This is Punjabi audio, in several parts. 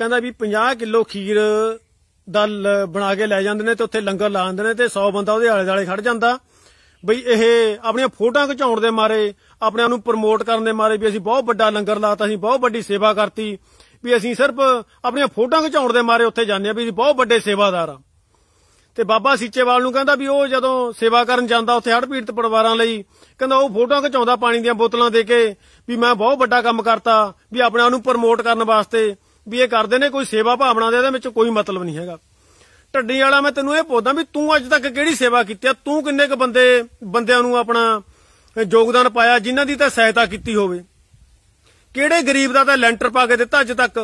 ਕਹਿੰਦਾ ਵੀ 50 ਕਿਲੋ ਖੀਰ ਦਲ ਬਣਾ ਕੇ ਲੈ ਜਾਂਦੇ ਨੇ ਤੇ ਉੱਥੇ ਲੰਗਰ ਲਾ ਦਿੰਦੇ ਨੇ ਤੇ 100 ਬੰਦਾ ਉਹਦੇ ਆਲੇ ਦਾਲੇ ਖੜ ਜਾਂਦਾ ਬਈ ਇਹ ਆਪਣੀਆਂ ਫੋਟੋਆਂ ਖਿਚਾਉਣ ਦੇ ਮਾਰੇ ਆਪਣੇ ਆਪ ਨੂੰ ਪ੍ਰਮੋਟ ਕਰਨ ਦੇ ਮਾਰੇ ਵੀ ਅਸੀਂ ਬਹੁਤ ਵੱਡਾ ਲੰਗਰ ਲਾਤਾ ਅਸੀਂ ਬਹੁਤ ਵੱਡੀ ਸੇਵਾ ਕਰਤੀ ਵੀ ਅਸੀਂ ਸਿਰਫ ਆਪਣੀਆਂ ਫੋਟੋਆਂ ਖਿਚਾਉਣ ਦੇ ਮਾਰੇ ਉੱਥੇ ਜਾਂਦੇ ਆ ਵੀ ਅਸੀਂ ਬਹੁਤ ਵੱਡੇ ਸੇਵਾਦਾਰ ਆ ਤੇ ਬਾਬਾ ਸੀਚੇਵਾਲ ਨੂੰ ਕਹਿੰਦਾ ਵੀ ਉਹ ਜਦੋਂ ਸੇਵਾ ਕਰਨ ਜਾਂਦਾ ਉੱਥੇ ਹੜ ਪੀੜਤ ਪਰਿਵਾਰਾਂ ਲਈ ਕਹਿੰਦਾ ਉਹ ਫੋਟੋਆਂ ਖਿਚਾਉਂਦਾ ਪਾਣੀ ਦੀਆਂ ਬੋਤਲਾਂ ਦੇ ਕੇ ਵੀ ਮੈਂ ਬਹੁਤ ਵੱਡਾ ਕੰਮ ਕਰਤਾ ਵੀ ਆਪਣੇ ਆਪ ਨੂੰ ਪ੍ਰਮੋਟ ਕਰਨ ਵਾਸਤੇ ਵੀ ਇਹ ਕਰਦੇ ਨੇ ਕੋਈ ਸੇਵਾ ਭਾਵਨਾ ਦੇ ਇਹਦੇ ਵਿੱਚ ਕੋਈ ਮਤਲਬ ਨਹੀਂ ਹੈਗਾ ਢੱਡੀ ਵਾਲਾ ਮੈਂ ਤੈਨੂੰ ਇਹ ਪੁੱਛਦਾ ਵੀ ਤੂੰ ਅੱਜ ਤੱਕ ਕਿਹੜੀ ਸੇਵਾ ਕੀਤੀ ਆ ਤੂੰ ਕਿੰਨੇ ਕੁ ਬੰਦੇ ਬੰਦਿਆਂ ਨੂੰ ਆਪਣਾ ਯੋਗਦਾਨ ਪਾਇਆ ਜਿਨ੍ਹਾਂ ਦੀ ਤਾਂ ਸਹਾਇਤਾ ਕੀਤੀ ਹੋਵੇ ਕਿਹੜੇ ਗਰੀਬ ਦਾ ਤਾਂ ਲੈਂਟਰ ਪਾ ਕੇ ਦਿੱਤਾ ਅੱਜ ਤੱਕ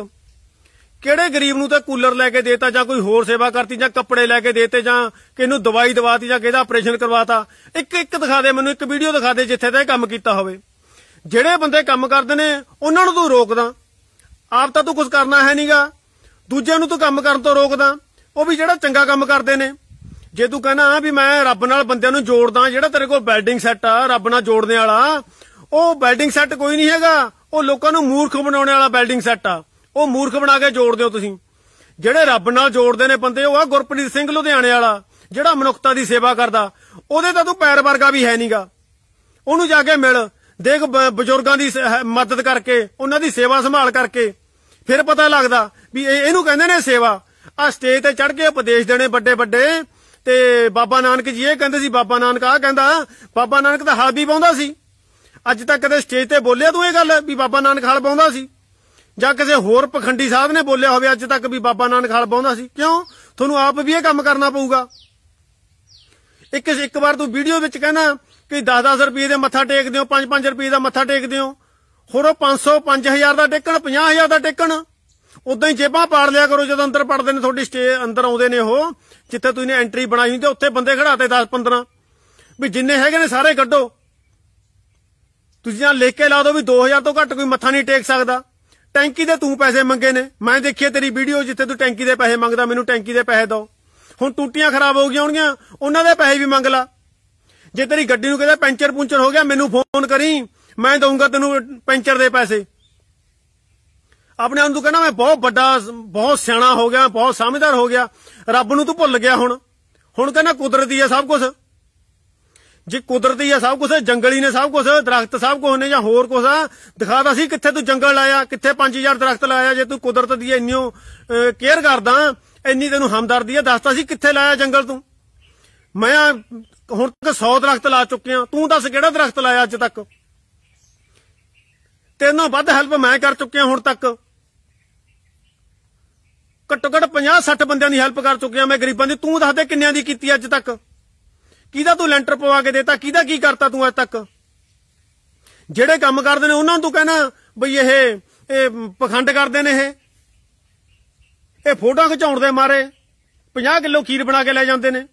ਕਿਹੜੇ ਗਰੀਬ ਨੂੰ ਤਾਂ ਕੂਲਰ ਲੈ ਕੇ ਦੇਤਾ ਜਾਂ ਕੋਈ ਹੋਰ ਸੇਵਾ ਕਰਤੀ ਜਾਂ ਕੱਪੜੇ ਲੈ ਕੇ ਦੇਤੇ ਜਾਂ ਕਿਹਨੂੰ ਦਵਾਈ ਦਵਾਤੀ ਜਾਂ ਕਿਹਦਾ ਆਪਰੇਸ਼ਨ ਕਰਵਾਤਾ ਇੱਕ ਇੱਕ ਦਿਖਾ ਦੇ ਮੈਨੂੰ ਇੱਕ ਵੀਡੀਓ ਦਿਖਾ ਦੇ ਜਿੱਥੇ ਤਾਂ ਇਹ ਕੰਮ ਕੀਤਾ ਹੋਵੇ ਜਿਹੜੇ ਬੰਦੇ ਕੰਮ ਕਰਦੇ ਨੇ ਉਹਨਾਂ ਨੂੰ ਤੂੰ ਰੋਕਦਾ ਆਪ ਤਾਂ ਤੂੰ ਕੁਝ ਕਰਨਾ ਹੈ ਨਹੀਂਗਾ ਦੂਜਿਆਂ ਨੂੰ ਤੂੰ ਕੰਮ ਕਰਨ ਤੋਂ ਰੋਕਦਾ ਉਹ ਵੀ ਜਿਹੜਾ ਚੰਗਾ ਕੰਮ ਕਰਦੇ ਨੇ ਜੇ ਤੂੰ ਕਹਿੰਦਾ ਆ ਵੀ ਮੈਂ ਰੱਬ ਨਾਲ ਬੰਦਿਆਂ ਨੂੰ ਜੋੜਦਾ ਜਿਹੜਾ ਤੇਰੇ ਕੋਲ ਬੈਲਡਿੰਗ ਸੈੱਟ ਆ ਰੱਬ ਨਾਲ ਜੋੜਨੇ ਵਾਲਾ ਉਹ ਬੈਲਡਿੰਗ ਸੈੱਟ ਕੋਈ ਨਹੀਂ ਹੈਗਾ ਉਹ ਲੋਕਾਂ ਨੂੰ ਮੂਰਖ ਬਣਾਉਣ ਵਾਲਾ ਬੈਲਡਿੰਗ ਸੈੱਟ ਆ ਉਹ ਮੂਰਖ ਬਣਾ ਕੇ ਜੋੜਦੇ ਹੋ ਤੁਸੀਂ ਜਿਹੜੇ ਰੱਬ ਨਾਲ ਜੋੜਦੇ ਨੇ ਬੰਦੇ ਉਹ ਆ ਗੁਰਪ੍ਰੀਤ ਸਿੰਘ ਲੁਧਿਆਣੇ ਵਾਲਾ ਜਿਹੜਾ ਮਨੁੱਖਤਾ ਦੀ ਸੇਵਾ ਕਰਦਾ ਉਹਦੇ ਤਾਂ ਤੂੰ ਪੈਰ ਵਰਗਾ ਵੀ ਹੈ ਨਹੀਂਗਾ ਉਹਨੂੰ ਜਾ ਕੇ ਮਿਲ ਦੇਖ ਬਜ਼ੁਰਗਾਂ ਦੀ ਮਦਦ ਕਰਕੇ ਉਹਨਾਂ ਦੀ ਸੇਵਾ ਸੰਭਾਲ ਕਰਕੇ ਫਿਰ ਪਤਾ ਲੱਗਦਾ ਵੀ ਇਹ ਇਹਨੂੰ ਕਹਿੰਦੇ ਨੇ ਸੇਵਾ ਆ ਸਟੇਜ ਤੇ ਚੜ ਕੇ ਉਪਦੇਸ਼ ਦੇਣੇ ਵੱਡੇ ਵੱਡੇ ਤੇ ਬਾਬਾ ਨਾਨਕ ਜੀ ਇਹ ਕਹਿੰਦੇ ਸੀ ਬਾਬਾ ਨਾਨਕ ਆ ਕਹਿੰਦਾ ਬਾਬਾ ਨਾਨਕ ਤਾਂ ਹਾਲ ਵੀ ਪਾਉਂਦਾ ਸੀ ਅੱਜ ਤੱਕ ਕਦੇ ਸਟੇਜ ਤੇ ਬੋਲਿਆ ਤੂੰ ਇਹ ਗੱਲ ਵੀ ਬਾਬਾ ਨਾਨਕ ਹਾਲ ਪਾਉਂਦਾ ਸੀ ਜਾਂ ਕਿਸੇ ਹੋਰ ਪਖੰਡੀ ਸਾਹਿਬ ਨੇ ਬੋਲਿਆ ਹੋਵੇ ਅੱਜ ਤੱਕ ਵੀ ਬਾਬਾ ਨਾਨਕ ਹਾਲ ਪਾਉਂਦਾ ਸੀ ਕਿਉਂ ਤੁਹਾਨੂੰ ਆਪ ਵੀ ਇਹ ਕੰਮ ਕਰਨਾ ਪਊਗਾ ਇੱਕ ਇੱਕ ਵਾਰ ਤੂੰ ਵੀਡੀਓ ਵਿੱਚ ਕਹਿੰਦਾ ਕਿ 10-10 ਰੁਪਏ ਦੇ ਮੱਥਾ ਟੇਕਦੇ ਹੋ 5-5 ਰੁਪਏ ਦਾ ਮੱਥਾ ਟੇਕਦੇ ਹੋ ਹੋਰ 500 5000 ਦਾ ਟਿਕਣ 50000 ਦਾ ਟਿਕਣ ਉਦਾਂ ਹੀ ਜੇਬਾਂ ਪਾੜ ਲਿਆ ਕਰੋ ਜਦੋਂ ਅੰਦਰ ਪੜਦੇ ਨੇ ਤੁਹਾਡੀ ਸਟੇ ਅੰਦਰ ਆਉਂਦੇ ਨੇ ਉਹ ਜਿੱਥੇ ਤੁਸੀਂ ਨੇ ਐਂਟਰੀ ਬਣਾਈ ਹੁੰਦੀ ਉੱਥੇ ਬੰਦੇ ਖੜਾਤੇ 10 15 ਵੀ ਜਿੰਨੇ ਹੈਗੇ ਨੇ ਸਾਰੇ ਕੱਢੋ ਤੁਸੀਂ ਆ ਲੈ ਕੇ ਲਾ ਦਿਓ ਵੀ 2000 ਤੋਂ ਘੱਟ ਕੋਈ ਮੱਥਾ ਨਹੀਂ ਟੇਕ ਸਕਦਾ ਟੈਂਕੀ ਦੇ ਤੂੰ ਪੈਸੇ ਮੰਗੇ ਨੇ ਮੈਂ ਦੇਖਿਆ ਤੇਰੀ ਵੀਡੀਓ ਜਿੱਥੇ ਤੂੰ ਟੈਂਕੀ ਦੇ ਪੈਸੇ ਮੰਗਦਾ ਮੈਨੂੰ ਟੈਂਕੀ ਦੇ ਪੈਸੇ ਦੋ ਹੁਣ ਟੂਟੀਆਂ ਖਰਾਬ ਹੋ ਗਈਆਂ ਹੋਣਗੀਆਂ ਉਹਨਾਂ ਦੇ ਪੈਸੇ ਵੀ ਮੰਗ ਲਾ ਜੇ ਤੇਰੀ ਗੱਡੀ ਨੂੰ ਕਹਿੰਦਾ ਪੈਂਚਰ ਪੁੰਚਰ ਹੋ ਗਿਆ ਮੈਨੂੰ ਫੋਨ ਕਰੀ ਮੈਂ ਦਊਂਗਾ ਤੈਨੂੰ ਪੈਂਚਰ ਦੇ ਪੈਸੇ ਆਪਣੇ ਆਪ ਨੂੰ ਕਹਿੰਦਾ ਮੈਂ ਬਹੁਤ ਵੱਡਾ ਬਹੁਤ ਸਿਆਣਾ ਹੋ ਗਿਆ ਬਹੁਤ ਸਮਝਦਾਰ ਹੋ ਗਿਆ ਰੱਬ ਨੂੰ ਤੂੰ ਭੁੱਲ ਗਿਆ ਹੁਣ ਹੁਣ ਕਹਿੰਦਾ ਕੁਦਰਤੀ ਆ ਸਭ ਕੁਝ ਜੇ ਕੁਦਰਤੀ ਆ ਸਭ ਕੁਝ ਜੰਗਲੀ ਨੇ ਸਭ ਕੁਝ ਦਰਖਤ ਸਭ ਕੁਝ ਨੇ ਜਾਂ ਹੋਰ ਕੁਝ ਆ ਦਿਖਾਦਾ ਸੀ ਕਿੱਥੇ ਤੂੰ ਜੰਗਲ ਲਾਇਆ ਕਿੱਥੇ 5000 ਦਰਖਤ ਲਾਇਆ ਜੇ ਤੂੰ ਕੁਦਰਤ ਦੀ ਇੰਨੀਓ ਕੇਅਰ ਕਰਦਾ ਇੰਨੀ ਤੈਨੂੰ ਹਮਦਰਦੀ ਆ ਦੱਸਦਾ ਸੀ ਕਿੱਥੇ ਲਾਇਆ ਜੰਗਲ ਤੂੰ ਮੈਂ ਹੁਣ ਤੱਕ 100 ਦਰਖਤ ਲਾ ਚੁੱਕਿਆ ਤੂੰ ਦੱਸ ਕਿਹੜਾ ਦਰਖਤ ਲਾਇਆ ਅੱਜ ਤੱਕ ਤੈਨੂੰ ਵੱਧ ਹੈਲਪ ਮੈਂ ਕਰ ਚੁੱਕਿਆ ਹੁਣ ਤੱਕ ਘੱਟੋ ਘੱਟ 50 60 ਬੰਦਿਆਂ ਦੀ ਹੈਲਪ ਕਰ ਚੁੱਕਿਆ ਮੈਂ ਗਰੀਬਾਂ ਦੀ ਤੂੰ ਦੱਸ ਦੇ ਕਿੰਨਿਆਂ ਦੀ ਕੀਤੀ ਅੱਜ ਤੱਕ ਕਿਹਦਾ ਤੂੰ ਲੈਂਟਰ ਪਵਾ ਕੇ ਦੇਤਾ ਕਿਹਦਾ ਕੀ ਕਰਤਾ ਤੂੰ ਅੱਜ ਤੱਕ ਜਿਹੜੇ ਕੰਮ ਕਰਦੇ ਨੇ ਉਹਨਾਂ ਨੂੰ ਤੂੰ ਕਹਿਣਾ ਬਈ ਇਹ ਇਹ ਪਖੰਡ ਕਰਦੇ ਨੇ ਇਹ ਇਹ ਫੋਟੋਆਂ ਖਿਚਾਉਣ ਦੇ ਮਾਰੇ 50 ਕਿਲੋ ਖੀਰ ਬਣਾ ਕੇ ਲੈ ਜਾਂਦੇ ਨੇ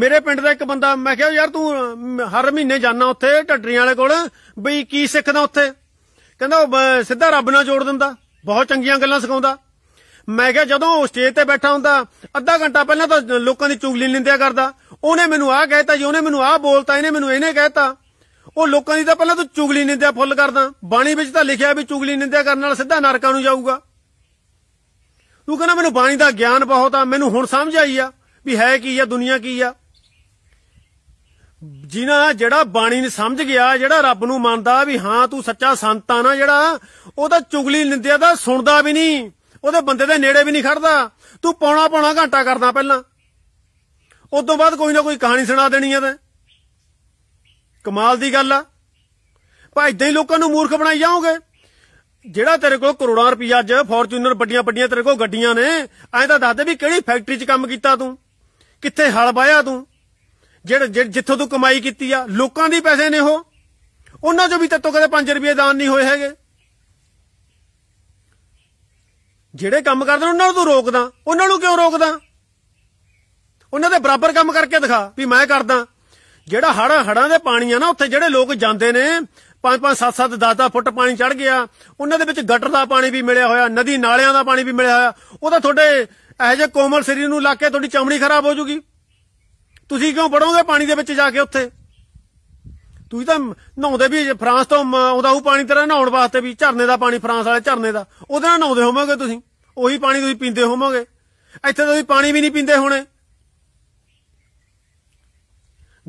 ਮੇਰੇ ਪਿੰਡ ਦਾ ਇੱਕ ਬੰਦਾ ਮੈਂ ਕਿਹਾ ਯਾਰ ਤੂੰ ਹਰ ਮਹੀਨੇ ਜਾਣਾ ਉੱਥੇ ਢੱਡਰੀਆਂ ਵਾਲੇ ਕੋਲ ਬਈ ਕੀ ਸਿੱਖਦਾ ਉੱਥੇ ਕਹਿੰਦਾ ਉਹ ਸਿੱਧਾ ਰੱਬ ਨਾਲ ਜੋੜ ਦਿੰਦਾ ਬਹੁਤ ਚੰਗੀਆਂ ਗੱਲਾਂ ਸਿਖਾਉਂਦਾ ਮੈਂ ਕਿਹਾ ਜਦੋਂ ਉਹ ਸਟੇਜ ਤੇ ਬੈਠਾ ਹੁੰਦਾ ਅੱਧਾ ਘੰਟਾ ਪਹਿਲਾਂ ਤਾਂ ਲੋਕਾਂ ਦੀ ਚੁਗਲੀ ਲਿੰਦਿਆ ਕਰਦਾ ਉਹਨੇ ਮੈਨੂੰ ਆਹ ਕਹਿਤਾ ਜੀ ਉਹਨੇ ਮੈਨੂੰ ਆਹ ਬੋਲਤਾ ਇਹਨੇ ਮੈਨੂੰ ਇਹਨੇ ਕਹਿਤਾ ਉਹ ਲੋਕਾਂ ਦੀ ਤਾਂ ਪਹਿਲਾਂ ਤੂੰ ਚੁਗਲੀ ਲਿੰਦਿਆ ਫੁੱਲ ਕਰਦਾ ਬਾਣੀ ਵਿੱਚ ਤਾਂ ਲਿਖਿਆ ਵੀ ਚੁਗਲੀ ਲਿੰਦਿਆ ਕਰਨ ਨਾਲ ਸਿੱਧਾ ਨਰਕਾਂ ਨੂੰ ਜਾਊਗਾ ਤੂੰ ਕਹਿੰਦਾ ਮੈਨੂੰ ਬਾਣੀ ਦਾ ਗਿਆਨ ਬਹੁਤ ਆ ਮੈਨੂੰ ਹੁਣ ਸਮਝ ਆਈ ਆ ਵੀ ਹੈ ਕੀ ਆ ਦੁਨੀਆ ਕੀ ਆ ਜਿਨ੍ਹਾਂ ਜਿਹੜਾ ਬਾਣੀ ਨੂੰ ਸਮਝ ਗਿਆ ਜਿਹੜਾ ਰੱਬ ਨੂੰ ਮੰਨਦਾ ਵੀ ਹਾਂ ਤੂੰ ਸੱਚਾ ਸੰਤ ਆ ਨਾ ਜਿਹੜਾ ਉਹ ਤਾਂ ਚੁਗਲੀ ਨਿੰਦਿਆ ਦਾ ਸੁਣਦਾ ਵੀ ਨਹੀਂ ਉਹਦੇ ਬੰਦੇ ਦੇ ਨੇੜੇ ਵੀ ਨਹੀਂ ਖੜਦਾ ਤੂੰ ਪੌਣਾ ਪੌਣਾ ਘੰਟਾ ਕਰਦਾ ਪਹਿਲਾਂ ਉਸ ਤੋਂ ਬਾਅਦ ਕੋਈ ਨਾ ਕੋਈ ਕਹਾਣੀ ਸੁਣਾ ਦੇਣੀ ਆ ਤੇ ਕਮਾਲ ਦੀ ਗੱਲ ਆ ਭਾਈ ਇਦਾਂ ਹੀ ਲੋਕਾਂ ਨੂੰ ਮੂਰਖ ਬਣਾਈ ਜਾਓਗੇ ਜਿਹੜਾ ਤੇਰੇ ਕੋਲ ਕਰੋੜਾਂ ਰੁਪਈਆ ਅੱਜ ਫੋਰਚੂਨਰ ਵੱਡੀਆਂ ਵੱਡੀਆਂ ਤੇਰੇ ਕੋਲ ਗੱਡੀਆਂ ਨੇ ਐਂ ਤਾਂ ਦੱਸ ਦੇ ਵੀ ਕਿਹੜੀ ਫੈਕਟਰੀ 'ਚ ਕੰਮ ਕੀਤਾ ਤੂੰ ਕਿੱਥੇ ਹਲ ਵਾਇਆ ਤੂੰ ਜਿਹੜੇ ਜਿੱਥੋਂ ਤੋਂ ਕਮਾਈ ਕੀਤੀ ਆ ਲੋਕਾਂ ਦੇ ਪੈਸੇ ਨੇ ਉਹ ਉਹਨਾਂ ਚੋਂ ਵੀ ਤੱਤੋਂ ਕਦੇ 5 ਰੁਪਏ ਦਾਨ ਨਹੀਂ ਹੋਏ ਹੈਗੇ ਜਿਹੜੇ ਕੰਮ ਕਰਦੇ ਨੇ ਉਹਨਾਂ ਨੂੰ ਤੂੰ ਰੋਕਦਾ ਉਹਨਾਂ ਨੂੰ ਕਿਉਂ ਰੋਕਦਾ ਉਹਨਾਂ ਦੇ ਬਰਾਬਰ ਕੰਮ ਕਰਕੇ ਦਿਖਾ ਵੀ ਮੈਂ ਕਰਦਾ ਜਿਹੜਾ ਹੜਾਂ ਹੜਾਂ ਦੇ ਪਾਣੀ ਆ ਨਾ ਉੱਥੇ ਜਿਹੜੇ ਲੋਕ ਜਾਂਦੇ ਨੇ 5 5 7 7 10 10 ਫੁੱਟ ਪਾਣੀ ਚੜ ਗਿਆ ਉਹਨਾਂ ਦੇ ਵਿੱਚ ਗਟਰ ਦਾ ਪਾਣੀ ਵੀ ਮਿਲਿਆ ਹੋਇਆ ਨਦੀ ਨਾਲਿਆਂ ਦਾ ਪਾਣੀ ਵੀ ਮਿਲਿਆ ਹੋਇਆ ਉਹ ਤਾਂ ਤੁਹਾਡੇ ਇਹੋ ਜਿਹੇ ਕੋਮਲ ਸਰੀਰ ਨੂੰ ਲਾ ਕੇ ਤੁਹਾਡੀ ਚਮੜੀ ਖਰਾਬ ਹੋ ਜੂਗੀ ਤੁਸੀਂ ਕਿਉਂ ਵੜੋਗੇ ਪਾਣੀ ਦੇ ਵਿੱਚ ਜਾ ਕੇ ਉੱਥੇ ਤੁਸੀਂ ਤਾਂ ਨਹਾਉਂਦੇ ਵੀ ਫਰਾਂਸ ਤੋਂ ਆਉਂਦਾ ਉਹ ਪਾਣੀ ਤੇਰਾ ਨਹਾਉਣ ਵਾਸਤੇ ਵੀ ਝਰਨੇ ਦਾ ਪਾਣੀ ਫਰਾਂਸ ਵਾਲੇ ਝਰਨੇ ਦਾ ਉਹਦੇ ਨਾਲ ਨਹਾਉਂਦੇ ਹੋਵੋਗੇ ਤੁਸੀਂ ਉਹੀ ਪਾਣੀ ਤੁਸੀਂ ਪੀਂਦੇ ਹੋਵੋਗੇ ਇੱਥੇ ਤਾਂ ਤੁਸੀਂ ਪਾਣੀ ਵੀ ਨਹੀਂ ਪੀਂਦੇ ਹੋਣੇ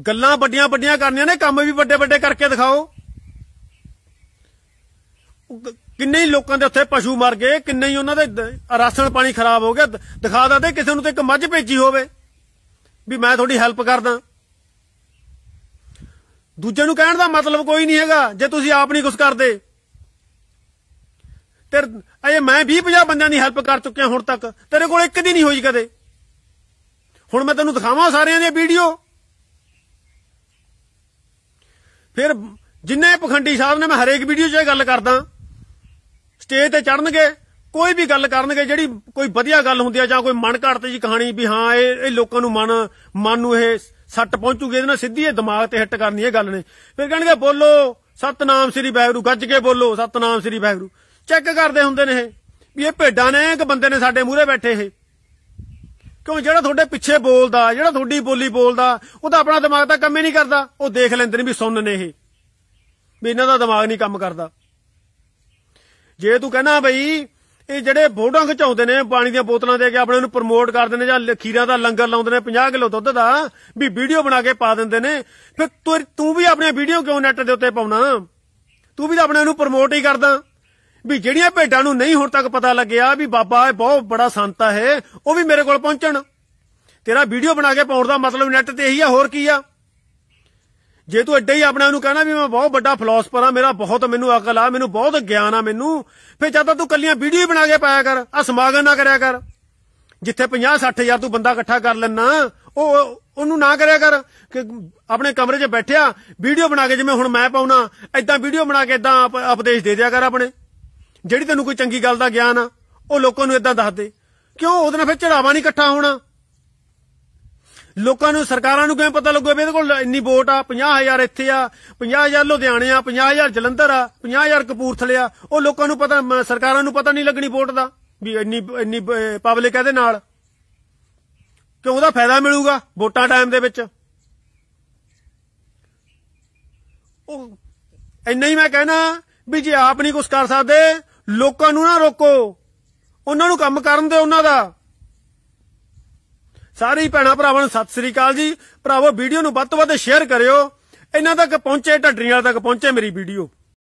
ਗੱਲਾਂ ਵੱਡੀਆਂ ਵੱਡੀਆਂ ਕਰਨੀਆਂ ਨੇ ਕੰਮ ਵੀ ਵੱਡੇ ਵੱਡੇ ਕਰਕੇ ਦਿਖਾਓ ਕਿੰਨੇ ਹੀ ਲੋਕਾਂ ਦੇ ਉੱਥੇ ਪਸ਼ੂ ਮਰ ਗਏ ਕਿੰਨੇ ਹੀ ਉਹਨਾਂ ਦੇ ਰਾਸ਼ਨ ਪਾਣੀ ਖਰਾਬ ਹੋ ਗਿਆ ਦਿਖਾ ਦਦੇ ਕਿਸੇ ਨੂੰ ਤੇ ਇੱਕ ਮੱਝ ਭੇਜੀ ਹੋਵੇ ਵੀ ਮੈਂ ਤੁਹਾਡੀ ਹੈਲਪ ਕਰਦਾ ਦੂਜੇ ਨੂੰ ਕਹਿਣ ਦਾ ਮਤਲਬ ਕੋਈ ਨਹੀਂ ਹੈਗਾ ਜੇ ਤੁਸੀਂ ਆਪ ਨਹੀਂ ਕੁਝ ਕਰਦੇ ਤੇ ਅਏ ਮੈਂ 20 50 ਬੰਦਿਆਂ ਦੀ ਹੈਲਪ ਕਰ ਚੁੱਕਿਆ ਹੁਣ ਤੱਕ ਤੇਰੇ ਕੋਲ ਇੱਕ ਦੀ ਨਹੀਂ ਹੋਈ ਕਦੇ ਹੁਣ ਮੈਂ ਤੈਨੂੰ ਦਿਖਾਵਾਂ ਸਾਰਿਆਂ ਦੀਆਂ ਵੀਡੀਓ ਫਿਰ ਜਿੰਨੇ ਪਖੰਡੀ ਸਾਹਿਬ ਨੇ ਮੈਂ ਹਰੇਕ ਵੀਡੀਓ 'ਚ ਇਹ ਗੱਲ ਕਰਦਾ ਸਟੇਜ ਤੇ ਚੜਨਗੇ ਕੋਈ ਵੀ ਗੱਲ ਕਰਨਗੇ ਜਿਹੜੀ ਕੋਈ ਵਧੀਆ ਗੱਲ ਹੁੰਦੀ ਆ ਜਾਂ ਕੋਈ ਮਨ ਘੜਤੇ ਜੀ ਕਹਾਣੀ ਵੀ ਹਾਂ ਇਹ ਇਹ ਲੋਕਾਂ ਨੂੰ ਮਨ ਮਨ ਨੂੰ ਇਹ ਸੱਟ ਪਹੁੰਚੂਗੀ ਇਹਦੇ ਨਾਲ ਸਿੱਧੀ ਇਹ ਦਿਮਾਗ ਤੇ ਹਿੱਟ ਕਰਨੀ ਇਹ ਗੱਲ ਨੇ ਫਿਰ ਕਹਣਗੇ ਬੋਲੋ ਸਤਨਾਮ ਸ੍ਰੀ ਵਾਹਿਗੁਰੂ ਗੱਜ ਕੇ ਬੋਲੋ ਸਤਨਾਮ ਸ੍ਰੀ ਵਾਹਿਗੁਰੂ ਚੈੱਕ ਕਰਦੇ ਹੁੰਦੇ ਨੇ ਇਹ ਵੀ ਇਹ ਭੇਡਾਂ ਨੇ ਕਿ ਬੰਦੇ ਨੇ ਸਾਡੇ ਮੂਹਰੇ ਬੈਠੇ ਇਹ ਕਿਉਂ ਜਿਹੜਾ ਤੁਹਾਡੇ ਪਿੱਛੇ ਬੋਲਦਾ ਜਿਹੜਾ ਤੁਹਾਡੀ ਬੋਲੀ ਬੋਲਦਾ ਉਹਦਾ ਆਪਣਾ ਦਿਮਾਗ ਤਾਂ ਕੰਮ ਹੀ ਨਹੀਂ ਕਰਦਾ ਉਹ ਦੇਖ ਲੈਂਦੇ ਨੇ ਵੀ ਸੁਣਨ ਨੇ ਇਹ ਵੀ ਇਹਨਾਂ ਦਾ ਦਿਮਾਗ ਨਹੀਂ ਕੰਮ ਕਰਦਾ ਜੇ ਤੂੰ ਕਹਿਣਾ ਬਈ ਇਹ ਜਿਹੜੇ ਫੋਟੋਆਂ ਖਚਾਉਂਦੇ ਨੇ ਪਾਣੀ ਦੀਆਂ ਬੋਤਲਾਂ ਦੇ ਕੇ ਆਪਣੇ ਨੂੰ ਪ੍ਰਮੋਟ ਕਰਦੇ ਨੇ ਜਾਂ ਖੀਰਾ ਦਾ ਲੰਗਰ ਲਾਉਂਦੇ ਨੇ 50 ਕਿਲੋ ਦੁੱਧ ਦਾ ਵੀ ਵੀਡੀਓ ਬਣਾ ਕੇ ਪਾ ਦਿੰਦੇ ਨੇ ਫਿਰ ਤੂੰ ਵੀ ਆਪਣੀਆਂ ਵੀਡੀਓ ਕਿਉਂ ਨੈਟ ਦੇ ਉੱਤੇ ਪਾਉਣਾ ਤੂੰ ਵੀ ਤਾਂ ਆਪਣੇ ਨੂੰ ਪ੍ਰਮੋਟ ਹੀ ਕਰਦਾ ਵੀ ਜਿਹੜੀਆਂ ਭੇਡਾਂ ਨੂੰ ਨਹੀਂ ਹੁਣ ਤੱਕ ਪਤਾ ਲੱਗਿਆ ਵੀ ਬਾਬਾ ਇਹ ਬਹੁਤ ਬੜਾ ਸੰਤ ਹੈ ਉਹ ਵੀ ਮੇਰੇ ਕੋਲ ਪਹੁੰਚਣ ਤੇਰਾ ਵੀਡੀਓ ਬਣਾ ਕੇ ਪਾਉਣ ਦਾ ਮਤਲਬ ਨੈਟ ਤੇ ਇਹੀ ਆ ਹੋਰ ਕੀ ਆ ਜੇ ਤੂੰ ਐਡੇ ਹੀ ਆਪਣੇ ਨੂੰ ਕਹਿਣਾ ਵੀ ਮੈਂ ਬਹੁਤ ਵੱਡਾ ਫਿਲਾਸਫਰ ਆ ਮੇਰਾ ਬਹੁਤ ਮੈਨੂੰ ਅਕਲ ਆ ਮੈਨੂੰ ਬਹੁਤ ਗਿਆਨ ਆ ਮੈਨੂੰ ਫਿਰ ਜਦ ਤੂੰ ਕੱਲੀਆਂ ਵੀਡੀਓ ਬਣਾ ਕੇ ਪਾਇਆ ਕਰ ਆ ਸਮਾਗਮ ਨਾ ਕਰਿਆ ਕਰ ਜਿੱਥੇ 50 60000 ਤੂੰ ਬੰਦਾ ਇਕੱਠਾ ਕਰ ਲੈਣਾ ਉਹ ਉਹਨੂੰ ਨਾ ਕਰਿਆ ਕਰ ਕਿ ਆਪਣੇ ਕਮਰੇ 'ਚ ਬੈਠਿਆ ਵੀਡੀਓ ਬਣਾ ਕੇ ਜਿਵੇਂ ਹੁਣ ਮੈਂ ਪਾਉਣਾ ਐਦਾਂ ਵੀਡੀਓ ਬਣਾ ਕੇ ਐਦਾਂ ਉਪਦੇਸ਼ ਦੇ ਦਿਆ ਕਰ ਆਪਣੇ ਜਿਹੜੀ ਤੈਨੂੰ ਕੋਈ ਚੰਗੀ ਗੱਲ ਦਾ ਗਿਆਨ ਆ ਉਹ ਲੋਕਾਂ ਨੂੰ ਐਦਾਂ ਦੱਸ ਦੇ ਕਿਉਂ ਉਹਦੇ ਨਾਲ ਫਿਰ ਚੜਾਵਾ ਨਹੀਂ ਇਕੱਠਾ ਹੋਣਾ ਲੋਕਾਂ ਨੂੰ ਸਰਕਾਰਾਂ ਨੂੰ ਕਿਵੇਂ ਪਤਾ ਲੱਗੂ ਵੀ ਇਹਦੇ ਕੋਲ ਇੰਨੀ ਵੋਟ ਆ 50000 ਇੱਥੇ ਆ 50000 ਲੁਧਿਆਣੇ ਆ 50000 ਜਲੰਧਰ ਆ 50000 ਕਪੂਰਥਲੇ ਆ ਉਹ ਲੋਕਾਂ ਨੂੰ ਪਤਾ ਸਰਕਾਰਾਂ ਨੂੰ ਪਤਾ ਨਹੀਂ ਲੱਗਣੀ ਵੋਟ ਦਾ ਵੀ ਇੰਨੀ ਇੰਨੀ ਪਬਲਿਕ ਇਹਦੇ ਨਾਲ ਕਿਉਂ ਉਹਦਾ ਫਾਇਦਾ ਮਿਲੂਗਾ ਵੋਟਾਂ ਟਾਈਮ ਦੇ ਵਿੱਚ ਉਹ ਇੰਨਾ ਹੀ ਮੈਂ ਕਹਿਣਾ ਵੀ ਜੇ ਆਪ ਨਹੀਂ ਕੁਝ ਕਰ ਸਕਦੇ ਲੋਕਾਂ ਨੂੰ ਨਾ ਰੋਕੋ ਉਹਨਾਂ ਨੂੰ ਕੰਮ ਕਰਨ ਦਿਓ ਉਹਨਾਂ ਦਾ ਸਾਰੇ ਭੈਣਾ ਭਰਾਵਾਂ ਨੂੰ ਸਤਿ ਸ੍ਰੀ ਅਕਾਲ ਜੀ ਭਰਾਵੋ ਵੀਡੀਓ ਨੂੰ ਵੱਧ ਤੋਂ ਵੱਧ ਸ਼ੇਅਰ ਕਰਿਓ ਇਹਨਾਂ ਤੱਕ ਪਹੁੰਚੇ ਢੱਡਰੀਆਂ ਤੱਕ ਪਹੁੰਚੇ ਮੇਰੀ ਵੀਡੀਓ